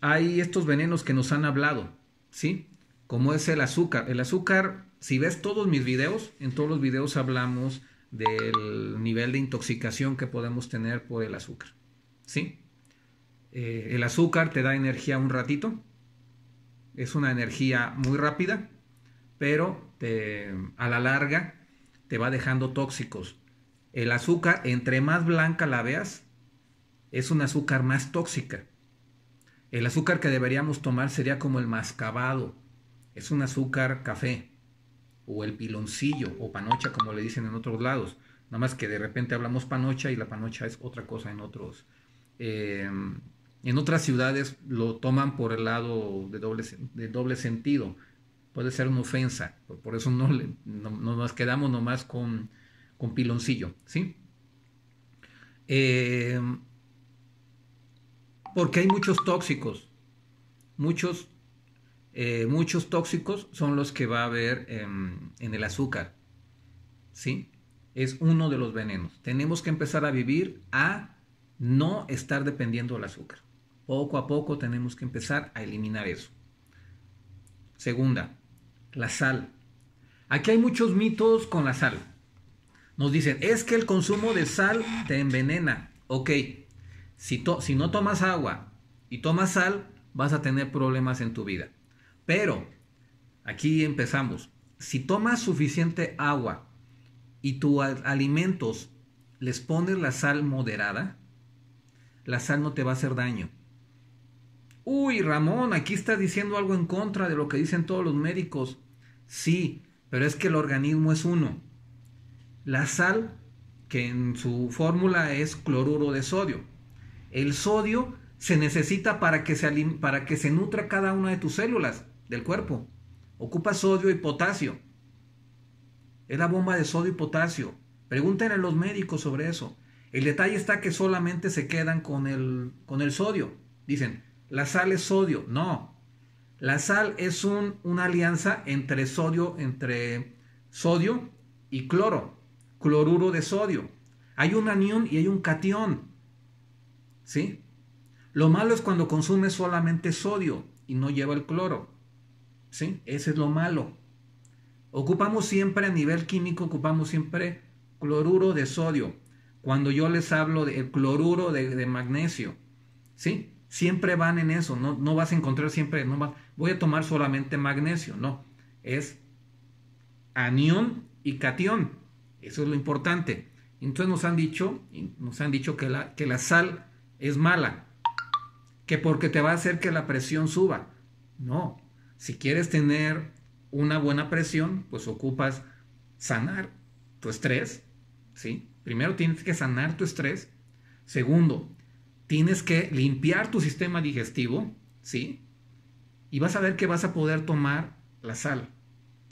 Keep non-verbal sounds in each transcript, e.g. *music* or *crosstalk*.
hay estos venenos que nos han hablado, ¿sí? Como es el azúcar. El azúcar, si ves todos mis videos, en todos los videos hablamos del nivel de intoxicación que podemos tener por el azúcar, ¿sí? Eh, el azúcar te da energía un ratito, es una energía muy rápida, pero a la larga te va dejando tóxicos. El azúcar, entre más blanca la veas, es un azúcar más tóxica. El azúcar que deberíamos tomar sería como el mascabado. Es un azúcar café. O el piloncillo o panocha, como le dicen en otros lados. Nada más que de repente hablamos panocha y la panocha es otra cosa en otros. Em, en otras ciudades lo toman por el lado de doble, sentido. Puede ser una ofensa. Por, eso no, nos quedamos nomás con, con piloncillo. ¿sí? Em, porque hay muchos tóxicos. Muchos, eh, muchos tóxicos son los que va a haber em, en el azúcar. ¿Sí? Es uno de los venenos. Tenemos que empezar a vivir a no estar dependiendo del azúcar. Poco a poco tenemos que empezar a eliminar eso. Segunda, la sal. Aquí hay muchos mitos con la sal. Nos dicen, es que el consumo de sal te envenena. Ok, si, no tomas agua y tomas sal, vas a tener problemas en tu vida. Pero, aquí empezamos. Si tomas suficiente agua y tus alimentos les pones la sal moderada, la sal no te va a hacer daño. Uy, Ramón, aquí estás diciendo algo en contra de lo que dicen todos los médicos. Sí, pero es que el organismo es uno. La sal, que en su fórmula es cloruro de sodio, el sodio se necesita para que se, para que se nutra cada una de tus células del cuerpo. Ocupa sodio y potasio. Es la bomba de sodio y potasio. Pregúntenle a los médicos sobre eso. El detalle está que solamente se quedan con el, con el sodio. Dicen, la sal es sodio. No. La sal es un, una alianza entre sodio, entre sodio y cloro. Cloruro de sodio. Hay un anión y hay un catión. ¿Sí? Lo malo es cuando consume solamente sodio y no lleva el cloro. ¿Sí? Ese es lo malo. Ocupamos siempre a nivel químico, ocupamos siempre cloruro de sodio. Cuando yo les hablo del de cloruro de, magnesio, ¿sí? Siempre van en eso, no, vas a encontrar siempre, no voy a tomar solamente magnesio, no. Es anión y catión. Eso es lo importante. Entonces nos han dicho, nos han dicho que que la sal es mala, que porque te va a hacer que la presión suba. No, si quieres tener una buena presión, pues ocupas sanar tu estrés, ¿sí? Primero tienes que sanar tu estrés. Segundo, tienes que limpiar tu sistema digestivo, ¿sí? Y vas a ver que vas a poder tomar la sal.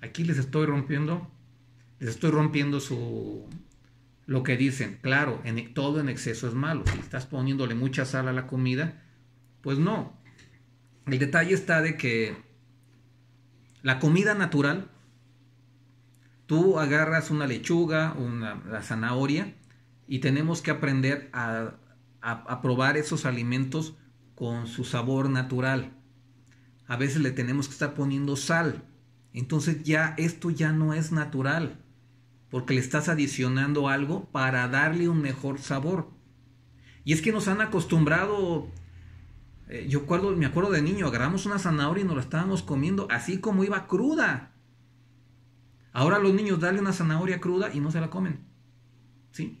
Aquí les estoy rompiendo, les estoy rompiendo su, lo que dicen, claro, en, e, todo en exceso es malo. Si estás poniéndole mucha sal a la comida, pues no. El detalle está de que la comida natural, tú agarras una lechuga, una zanahoria, y tenemos que aprender a probar esos alimentos con su sabor natural. A veces le tenemos que estar poniendo sal. Entonces ya esto ya no es natural porque le estás adicionando algo para darle un mejor sabor. Y es que nos han acostumbrado, eh, yo acuerdo, me acuerdo de niño, agarramos una zanahoria y nos la estábamos comiendo así como iba cruda. Ahora los niños danle una zanahoria cruda y no se la comen. ¿Sí?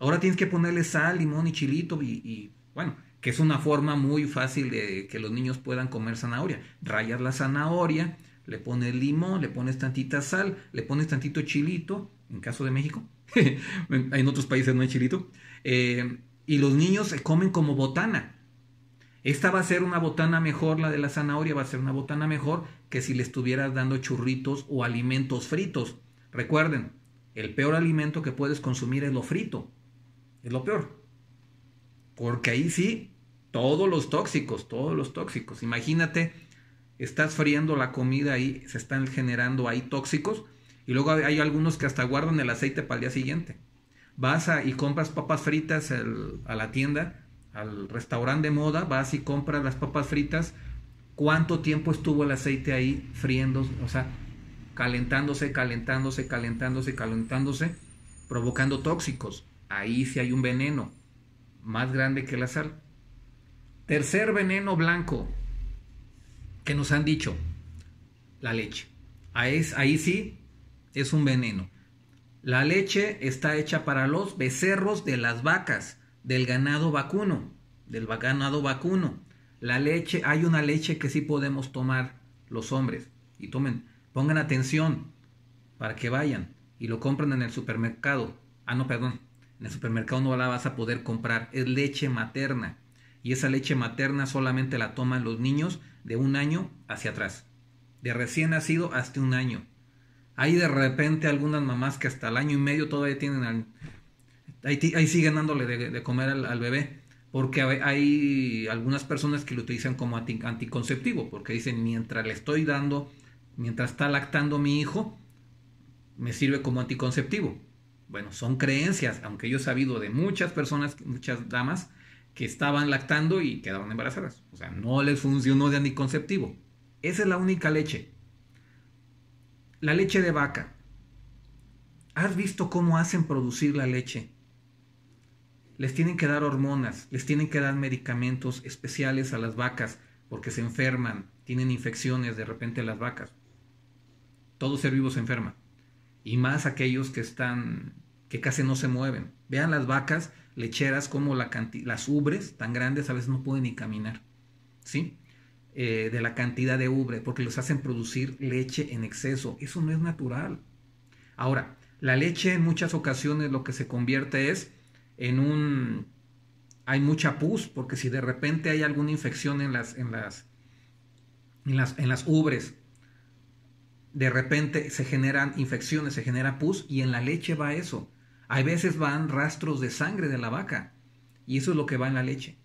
Ahora tienes que ponerle sal, limón y chilito y, y bueno, que es una forma muy fácil de que los niños puedan comer zanahoria. Rayas la zanahoria, le pones limón, le pones tantita sal, le pones tantito chilito, en caso de México, *laughs* en otros países no hay chilito, eh, y los niños se comen como botana. Esta va a ser una botana mejor, la de la zanahoria va a ser una botana mejor que si le estuvieras dando churritos o alimentos fritos. Recuerden, el peor alimento que puedes consumir es lo frito. Es lo peor. Porque ahí sí, todos los tóxicos, todos los tóxicos. Imagínate estás friendo la comida ahí, se están generando ahí tóxicos. Y luego hay algunos que hasta guardan el aceite para el día siguiente. Vas y compras papas fritas a la tienda, al restaurante de moda, vas y compras las papas fritas. ¿Cuánto tiempo estuvo el aceite ahí friendo? O sea, calentándose, calentándose, calentándose, calentándose, provocando tóxicos. Ahí sí hay un veneno más grande que la sal. Tercer veneno blanco, que nos han dicho, la leche. Ahí, ahí sí es un veneno. La leche está hecha para los becerros de las vacas, del ganado vacuno, del ganado vacuno. La leche, hay una leche que sí podemos tomar los hombres. Y tomen, pongan atención para que vayan y lo compren en el supermercado. Ah, no, perdón. En el supermercado no la vas a poder comprar. Es leche materna y esa leche materna solamente la toman los niños de un año hacia atrás, de recién nacido hasta un año. Hay de repente algunas mamás que hasta el año y medio todavía tienen ahí, siguen dándole de, comer al, bebé, porque hay algunas personas que lo utilizan como anticonceptivo, porque dicen mientras le estoy dando, mientras está lactando mi hijo, me sirve como anticonceptivo. Bueno, son creencias, aunque yo he sabido de muchas personas, muchas damas, que estaban lactando y quedaban embarazadas. O sea, no les funcionó de anticonceptivo. Esa es la única leche. La leche de vaca. ¿Has visto cómo hacen producir la leche? Les tienen que dar hormonas, les tienen que dar medicamentos especiales a las vacas porque se enferman, tienen infecciones de repente las vacas. Todo ser vivo se enferma. Y más aquellos que están, que casi no se mueven. Vean las vacas lecheras como la las ubres tan grandes a veces no pueden ni caminar, ¿sí? Eh, de la cantidad de ubre, porque los hacen producir leche en exceso. Eso no es natural. Ahora, la leche en muchas ocasiones lo que se convierte es en un... Hay mucha pus, porque si de repente hay alguna infección en las, en las, en las, en las ubres, de repente se generan infecciones, se genera pus y en la leche va eso. Hay veces van rastros de sangre de la vaca y eso es lo que va en la leche.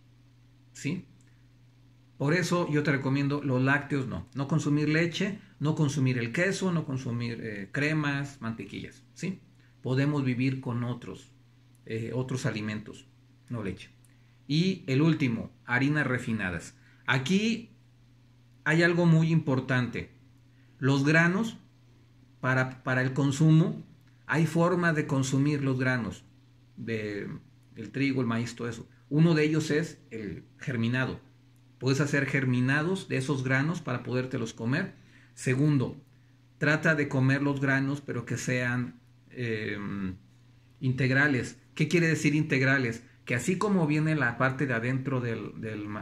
¿Sí? Por eso yo te recomiendo los lácteos no. No consumir leche, no consumir el queso, no consumir eh, cremas, mantequillas. ¿Sí? Podemos vivir con otros, eh, otros alimentos, no leche. Y el último, harinas refinadas. Aquí hay algo muy importante. Los granos para, para el consumo hay formas de consumir los granos, del el trigo, el maíz, todo eso. Uno de ellos es el germinado. Puedes hacer germinados de esos granos para podértelos comer. Segundo, trata de comer los granos, pero que sean em, integrales. ¿Qué quiere decir integrales? Que así como viene la parte de adentro del,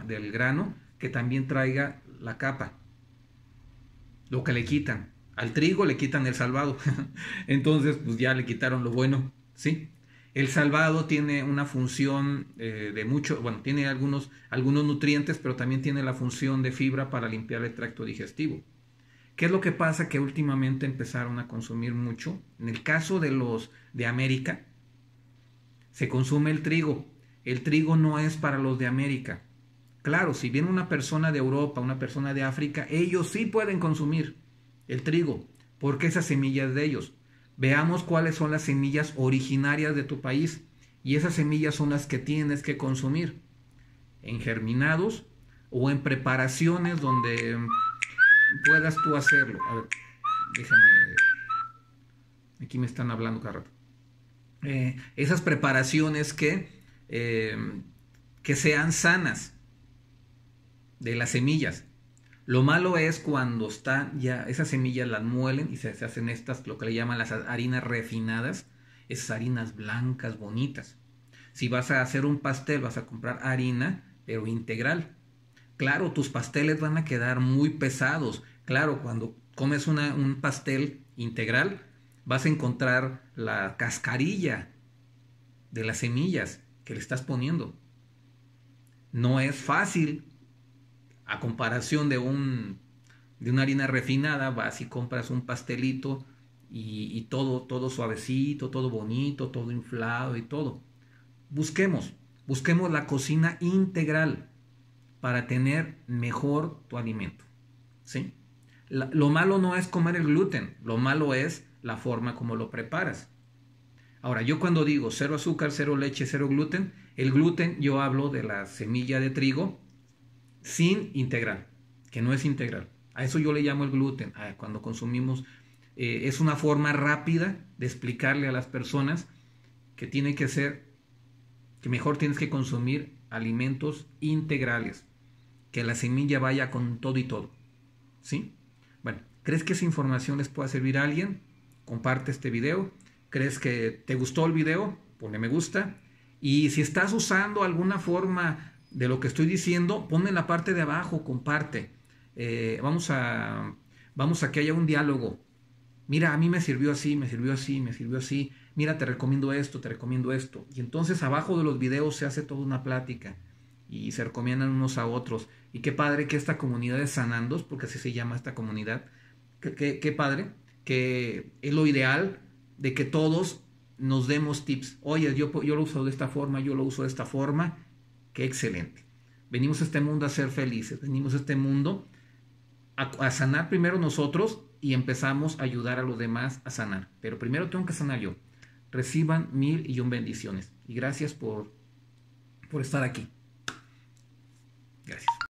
del grano, que también traiga la capa, lo que le quitan. Al trigo le quitan el salvado. *laughs* Entonces, pues ya le quitaron lo bueno, ¿sí? El salvado tiene una función eh, de mucho, bueno, tiene algunos, algunos nutrientes, pero también tiene la función de fibra para limpiar el tracto digestivo. ¿Qué es lo que pasa? Que últimamente empezaron a consumir mucho. En el caso de los de América, se consume el trigo. El trigo no es para los de América. Claro, si viene una persona de Europa, una persona de África, ellos sí pueden consumir el trigo, porque esas semillas de ellos. Veamos cuáles son las semillas originarias de tu país y esas semillas son las que tienes que consumir en germinados o en preparaciones donde puedas tú hacerlo. A ver, déjame. Aquí me están hablando cada rato. Eh, esas preparaciones que, eh, que sean sanas de las semillas. Lo malo es cuando están ya, esas semillas las muelen y se, hacen estas, lo que le llaman las harinas refinadas, esas harinas blancas, bonitas. Si vas a hacer un pastel, vas a comprar harina, pero integral. Claro, tus pasteles van a quedar muy pesados. Claro, cuando comes un pastel integral, vas a encontrar la cascarilla de las semillas que le estás poniendo. No es fácil a comparación de, un, de una harina refinada, vas y compras un pastelito y, todo, todo suavecito, todo bonito, todo inflado y todo. Busquemos, busquemos la cocina integral para tener mejor tu alimento. ¿sí? lo malo no es comer el gluten, lo malo es la forma como lo preparas. Ahora, yo cuando digo cero azúcar, cero leche, cero gluten, el gluten yo hablo de la semilla de trigo sin integral, que no es integral. A eso yo le llamo el gluten, cuando consumimos. Eh, es una forma rápida de explicarle a las personas que tiene que ser, que mejor tienes que consumir alimentos integrales, que la semilla vaya con todo y todo. ¿Sí? Bueno, ¿crees que esa información les pueda servir a alguien? Comparte este video. ¿Crees que te gustó el video? Ponle me gusta. Y si estás usando alguna forma de lo que estoy diciendo, ponme en la parte de abajo, comparte. Eh, vamos, a, vamos a que haya un diálogo. Mira, a mí me sirvió así, me sirvió así, me sirvió así. Mira, te recomiendo esto, te recomiendo esto. Y entonces abajo de los videos se hace toda una plática y se recomiendan unos a otros. Y qué padre que esta comunidad de sanandos, porque así se llama esta comunidad, qué, padre, que es lo ideal de que todos nos demos tips. Oye, yo, yo lo uso de esta forma, yo lo uso de esta forma Qué excelente. Venimos a este mundo a ser felices, venimos a este mundo a, sanar primero nosotros y empezamos a ayudar a los demás a sanar. Pero primero tengo que sanar yo. Reciban mil y un bendiciones. Y gracias por, por estar aquí. Gracias.